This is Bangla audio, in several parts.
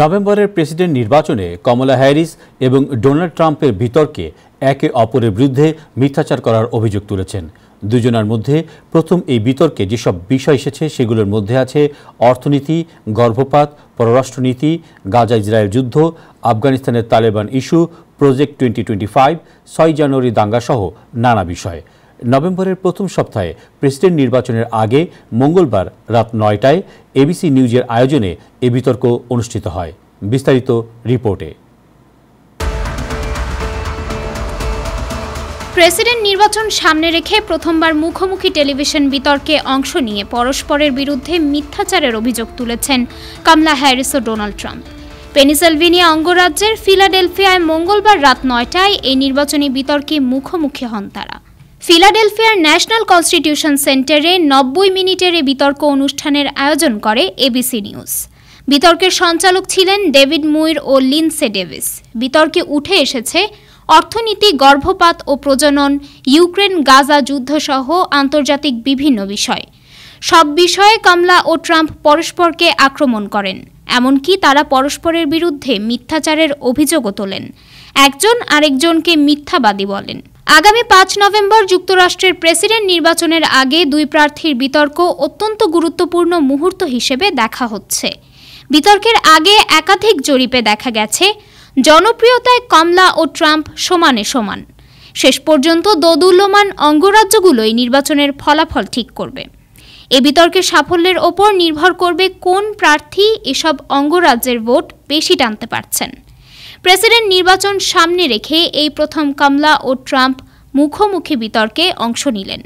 নভেম্বরের প্রেসিডেন্ট নির্বাচনে কমলা হ্যারিস এবং ডোনাল্ড ট্রাম্পের বিতর্কে একে অপরের বিরুদ্ধে মিথ্যাচার করার অভিযোগ তুলেছেন দুজনার মধ্যে প্রথম এই বিতর্কে যেসব বিষয় এসেছে সেগুলোর মধ্যে আছে অর্থনীতি গর্ভপাত পররাষ্ট্রনীতি গাজা ইসরায়েল যুদ্ধ আফগানিস্তানের Taliban issue project twenty twenty five ছয় জানুয়ারি দাঙ্গাসহ নানা বিষয় নভেম্বরের প্রথম সপ্তাহে প্রেসিডেন্ট নির্বাচনের আগে মঙ্গলবার রাত নয়টায় এবিসি নিউজের আয়োজনে এ বিতর্ক অনুষ্ঠিত হয় বিস্তারিত রিপোর্টে প্রেসিডেন্ট নির্বাচন সামনে রেখে প্রথমবার মুখোমুখি টেলিভিশন বিতর্কে অংশ নিয়ে পরস্পরের বিরুদ্ধে মিথ্যাচারের অভিযোগ তুলেছেন কামলা হ্যারিস ও ডোনাল্ড ট্রাম্প পেনিসেলভেনিয়া অঙ্গরাজ্যের ফিলাডেলফিয়ায় মঙ্গলবার রাত নয়টায় এই নির্বাচনী বিতর্কে মুখোমুখি হন তারা ফিলাডেলফিয়ার ন্যাশনাল কনস্টিটিউশন সেন্টারে নব্বই মিনিটের এ বিতর্ক অনুষ্ঠানের আয়োজন করে এবিসি নিউজ বিতর্কের সঞ্চালক ছিলেন ডেভিড মুইর ও লিনসে ডেভিস বিতর্কে উঠে এসেছে অর্থনীতি গর্ভপাত ও প্রজনন ইউক্রেন গাজা যুদ্ধসহ আন্তর্জাতিক বিভিন্ন বিষয় সব বিষয়ে কামলা ও ট্রাম্প পরস্পরকে আক্রমণ করেন এমনকি তারা পরস্পরের বিরুদ্ধে মিথ্যাচারের অভিযোগও তোলেন একজন আরেকজনকে মিথ্যাবাদী বলেন আগামী পাঁচ নভেম্বর যুক্তরাষ্ট্রের প্রেসিডেন্ট নির্বাচনের আগে দুই প্রার্থীর বিতর্ক অত্যন্ত গুরুত্বপূর্ণ মুহূর্ত হিসেবে দেখা হচ্ছে বিতর্কের আগে একাধিক জরিপে দেখা গেছে জনপ্রিয়তায় কমলা ও ট্রাম্প সমানে সমান শেষ পর্যন্ত দোদুল্যমান অঙ্গরাজ্যগুলোই নির্বাচনের ফলাফল ঠিক করবে এ বিতর্কের সাফল্যের ওপর নির্ভর করবে কোন প্রার্থী এসব অঙ্গরাজ্যের ভোট বেশি টানতে পারছেন প্রেসিডেন্ট নির্বাচন সামনে রেখে এই প্রথম কামলা ও ট্রাম্প মুখোমুখি বিতর্কে অংশ নিলেন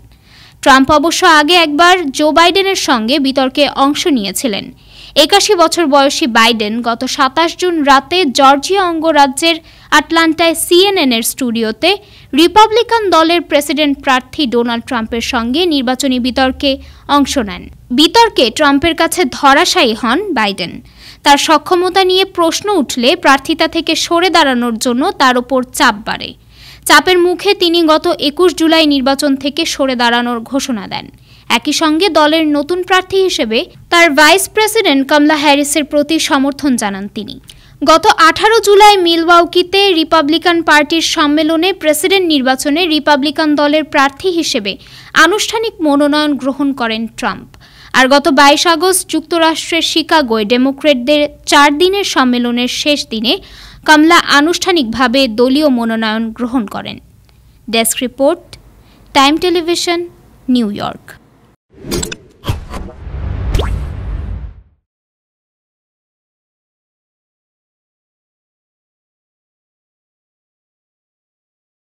ট্রাম্প অবশ্য আগে একবার জো বাইডেনের সঙ্গে বিতর্কে অংশ নিয়েছিলেন একাশি বছর বয়সী বাইডেন গত সাতাশ জুন রাতে জর্জিয়া অঙ্গরাজ্যের আটলান্টায় সিএনএনের স্টুডিওতে রিপাবলিকান দলের প্রেসিডেন্ট প্রার্থী ডোনাল্ড ট্রাম্পের সঙ্গে নির্বাচনী বিতর্কে অংশ নেন বিতর্কে ট্রাম্পের কাছে ধরাশায়ী হন বাইডেন তার সক্ষমতা নিয়ে প্রশ্ন উঠলে প্রার্থিতা থেকে সরে দাঁড়ানোর জন্য তার ওপর চাপ বাড়ে চাপের মুখে তিনি গত একুশ জুলাই নির্বাচন থেকে সরে দাঁড়ানোর ঘোষণা দেন একই সঙ্গে দলের নতুন প্রার্থী হিসেবে তার ভাইস প্রেসিডেন্ট কমলা হ্যারিসের প্রতি সমর্থন জানান তিনি গত আঠারো জুলাই মিলওয়াউকিতে রিপাবলিকান পার্টির সম্মেলনে প্রেসিডেন্ট নির্বাচনে রিপাবলিকান দলের প্রার্থী হিসেবে আনুষ্ঠানিক মনোনয়ন গ্রহণ করেন ট্রাম্প আর গত বাইশ আগস্ট যুক্তরাষ্ট্রের শিকাগোয় ডেমোক্রেটদের চার দিনের সম্মেলনের শেষ দিনে কমলা আনুষ্ঠানিকভাবে দলীয় মনোনয়ন গ্রহণ করেন desk report Time Television New York